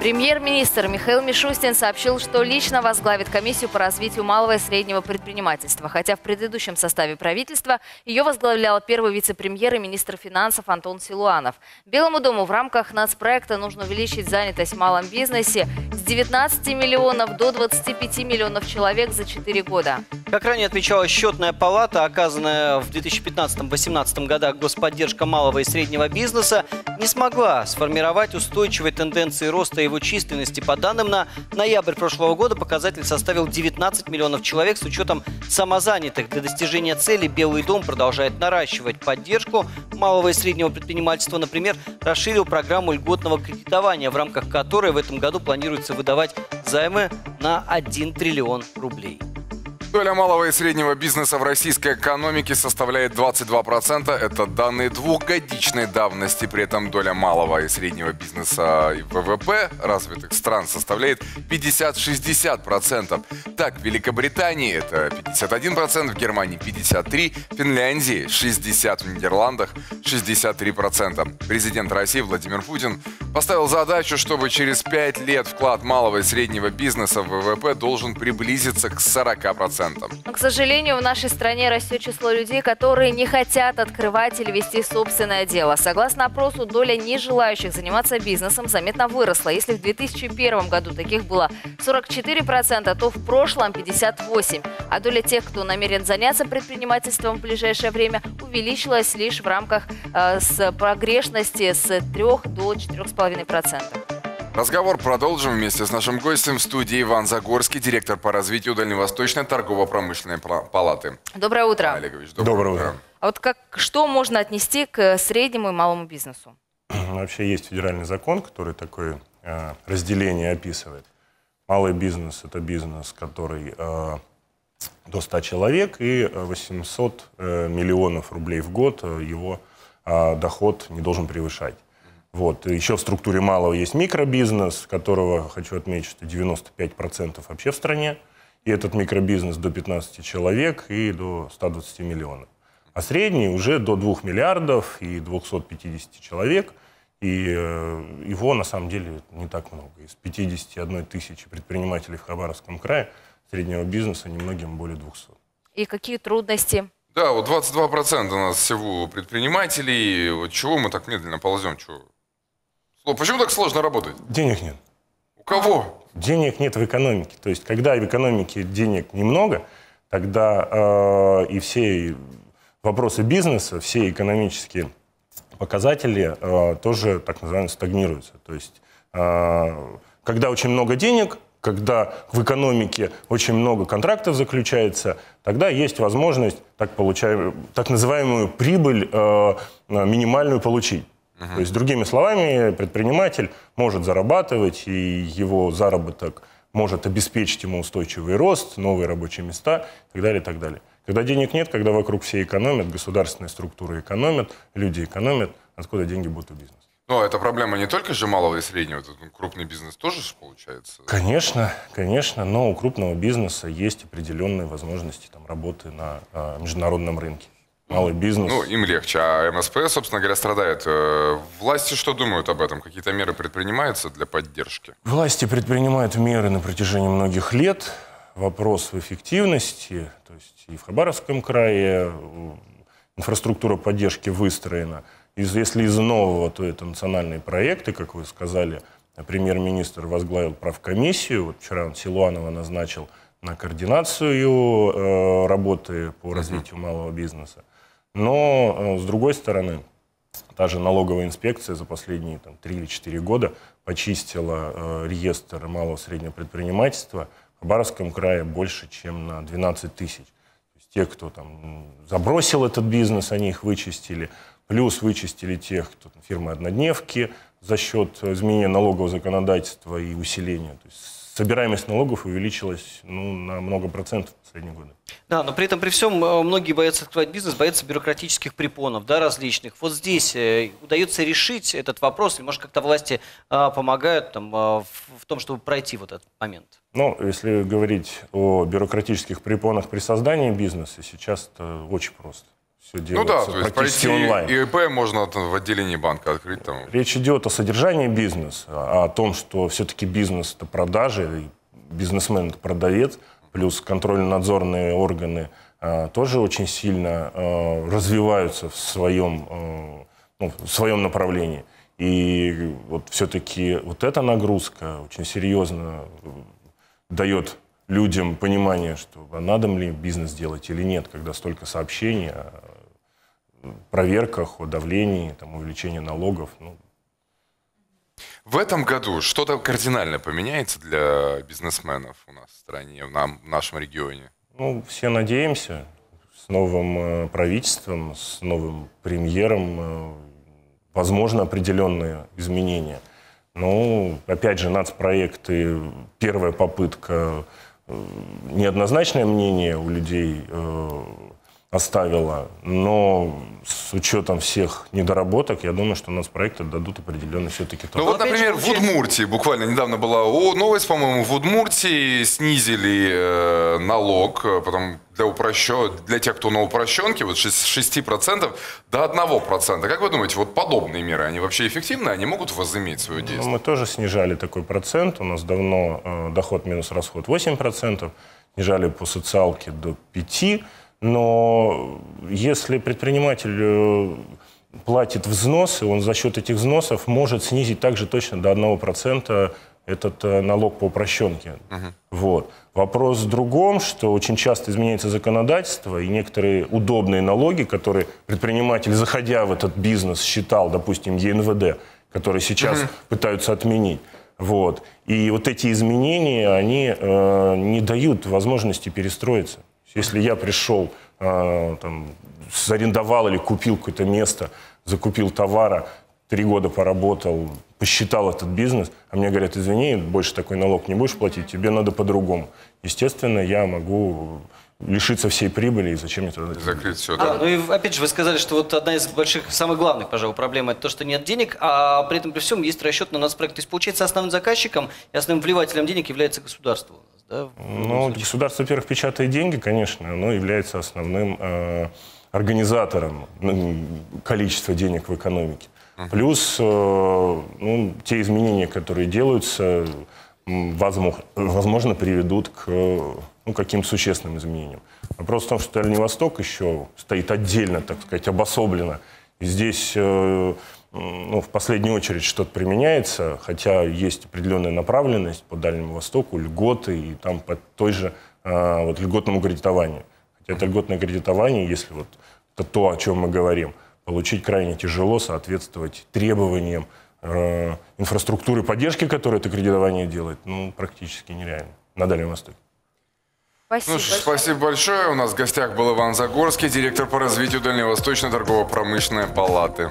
Премьер-министр Михаил Мишустин сообщил, что лично возглавит комиссию по развитию малого и среднего предпринимательства, хотя в предыдущем составе правительства ее возглавлял первый вице-премьер и министр финансов Антон Силуанов. Белому дому в рамках нацпроекта нужно увеличить занятость в малом бизнесе с 19 миллионов до 25 миллионов человек за 4 года. Как ранее отмечала счетная палата, оказанная в 2015-2018 годах господдержка малого и среднего бизнеса не смогла сформировать устойчивые тенденции роста его численности. По данным на ноябрь прошлого года показатель составил 19 миллионов человек с учетом самозанятых. Для достижения цели Белый дом продолжает наращивать поддержку малого и среднего предпринимательства. Например, расширил программу льготного кредитования, в рамках которой в этом году планируется выдавать займы на 1 триллион рублей. Доля малого и среднего бизнеса в российской экономике составляет 22%. Это данные двухгодичной давности. При этом доля малого и среднего бизнеса и ВВП развитых стран составляет 50-60%. Так, в Великобритании это 51%, в Германии 53%, в Финляндии 60%, в Нидерландах 63%. Президент России Владимир Путин поставил задачу, чтобы через 5 лет вклад малого и среднего бизнеса в ВВП должен приблизиться к 40% процентам. к сожалению, в нашей стране растет число людей, которые не хотят открывать или вести собственное дело. Согласно опросу, доля не желающих заниматься бизнесом заметно выросла. Если в 2001 году таких было 44%, процента, то в прошлом 58%. А доля тех, кто намерен заняться предпринимательством в ближайшее время, увеличилась лишь в рамках э, с прогрешности с 3 до 4,5%. Разговор продолжим вместе с нашим гостем в студии Иван Загорский, директор по развитию Дальневосточной торгово-промышленной палаты. Доброе утро. Олегович, доброе, доброе утро. утро. А вот как, что можно отнести к э, среднему и малому бизнесу? Вообще есть федеральный закон, который такое э, разделение описывает. Малый бизнес – это бизнес, который э, до 100 человек и 800 э, э, миллионов рублей в год э, его доход не должен превышать. Вот. Еще в структуре малого есть микробизнес, которого, хочу отметить, что 95% вообще в стране. И этот микробизнес до 15 человек и до 120 миллионов. А средний уже до 2 миллиардов и 250 человек. И э, его на самом деле не так много. Из 51 тысячи предпринимателей в Хабаровском крае среднего бизнеса немногим более 200. И какие трудности да, вот 22% у нас всего предпринимателей. Вот чего мы так медленно ползем? Чего? Ну, почему так сложно работать? Денег нет. У кого? Денег нет в экономике. То есть, когда в экономике денег немного, тогда э, и все вопросы бизнеса, все экономические показатели э, тоже так называемые стагнируются. То есть, э, когда очень много денег, когда в экономике очень много контрактов заключается, тогда есть возможность так, получаем, так называемую прибыль э, минимальную получить. Uh-huh. То есть, другими словами, предприниматель может зарабатывать, и его заработок может обеспечить ему устойчивый рост, новые рабочие места и так далее, и так далее. Когда денег нет, когда вокруг все экономят, государственные структуры экономят, люди экономят, откуда деньги будут у бизнеса? Ну, а эта проблема не только же малого и среднего, крупный бизнес тоже же получается. Конечно, конечно, но у крупного бизнеса есть определенные возможности там, работы на э, международном рынке малый бизнес. Ну, им легче. А МСП, собственно говоря, страдает. Э, власти что думают об этом? Какие-то меры предпринимаются для поддержки? Власти предпринимают меры на протяжении многих лет. Вопрос в эффективности, то есть и в Хабаровском крае инфраструктура поддержки выстроена. если из нового, то это национальные проекты, как вы сказали, премьер-министр возглавил правкомиссию, вот вчера он Силуанова назначил на координацию э, работы по развитию малого бизнеса. Но, э, с другой стороны, та же налоговая инспекция за последние там, 3 или 4 года почистила э, реестр малого и среднего предпринимательства в Хабаровском крае больше, чем на 12 тысяч. То есть Те, кто там забросил этот бизнес, они их вычистили. Плюс вычистили тех, кто фирмы однодневки за счет э, изменения налогового законодательства и усиления. То есть собираемость налогов увеличилась ну, на много процентов в последние годы. Да, но при этом при всем э, многие боятся открывать бизнес, боятся бюрократических препонов, да, различных. Вот здесь э, удается решить этот вопрос, или, может, как-то власти а, помогают там, а, в, в том, чтобы пройти вот этот момент? Ну, если говорить о бюрократических препонах при создании бизнеса, сейчас это очень просто все ну делается ну да, то есть практически пойти онлайн. ИП можно в отделении банка открыть там. Речь идет о содержании бизнеса, а о том, что все-таки бизнес это продажи, бизнесмен это продавец, плюс контрольно-надзорные органы а, тоже очень сильно а, развиваются в своем, а, ну, в своем направлении. И вот все-таки вот эта нагрузка очень серьезно э, дает людям понимание, что надо ли бизнес делать или нет, когда столько сообщений а проверках, о давлении, там, увеличении налогов. Ну. В этом году что-то кардинально поменяется для бизнесменов у нас в стране, в, нам, в нашем регионе? Ну, все надеемся. С новым э, правительством, с новым премьером э, возможно определенные изменения. Ну, опять же, нацпроекты, первая попытка, э, неоднозначное мнение у людей оставила. Но с учетом всех недоработок, я думаю, что у нас проекты дадут определенно все-таки Ну вот, например, в Удмуртии буквально недавно была новость, по-моему, в Удмуртии снизили э, налог э, потом для, упрощен... для тех, кто на упрощенке, вот с 6% до 1%. Как вы думаете, вот подобные меры, они вообще эффективны? Они могут возыметь свою ну, действие? Ну, мы тоже снижали такой процент. У нас давно э, доход минус расход 8%. Снижали по социалке до 5%. Но если предприниматель э, платит взносы, он за счет этих взносов может снизить также точно до 1% этот э, налог по упрощенке. Uh-huh. Вот. Вопрос в другом, что очень часто изменяется законодательство, и некоторые удобные налоги, которые предприниматель, заходя в этот бизнес, считал, допустим, ЕНВД, который сейчас uh-huh. пытаются отменить. Вот. И вот эти изменения, они э, не дают возможности перестроиться. Если я пришел, э, а, там, арендовал или купил какое-то место, закупил товара, три года поработал, посчитал этот бизнес, а мне говорят, извини, больше такой налог не будешь платить, тебе надо по-другому. Естественно, я могу лишиться всей прибыли, и зачем мне тогда... Закрыть все, а да. А, ну и опять же, вы сказали, что вот одна из больших, самых главных, пожалуй, проблем это то, что нет денег, а при этом при всем есть расчет на нацпроект. То есть, получается, основным заказчиком и основным вливателем денег является государство. Да, ну, случае. государство, во-первых, печатает деньги, конечно, оно является основным э, организатором э, количества денег в экономике. Плюс э, ну, те изменения, которые делаются, возможно, возможно приведут к ну, каким существенным изменениям. Вопрос в том, что Дальний Восток еще стоит отдельно, так сказать, обособленно. И здесь э, ну, в последнюю очередь что-то применяется, хотя есть определенная направленность по Дальнему Востоку, льготы и там по той же э, вот, льготному кредитованию. Хотя это льготное кредитование, если вот это то, о чем мы говорим, получить крайне тяжело, соответствовать требованиям Э, инфраструктуры поддержки, которая это кредитование делает, ну, практически нереально на Дальнем Востоке. Спасибо. Ну, большое. спасибо большое. У нас в гостях был Иван Загорский, директор по развитию Дальневосточной торгово-промышленной палаты.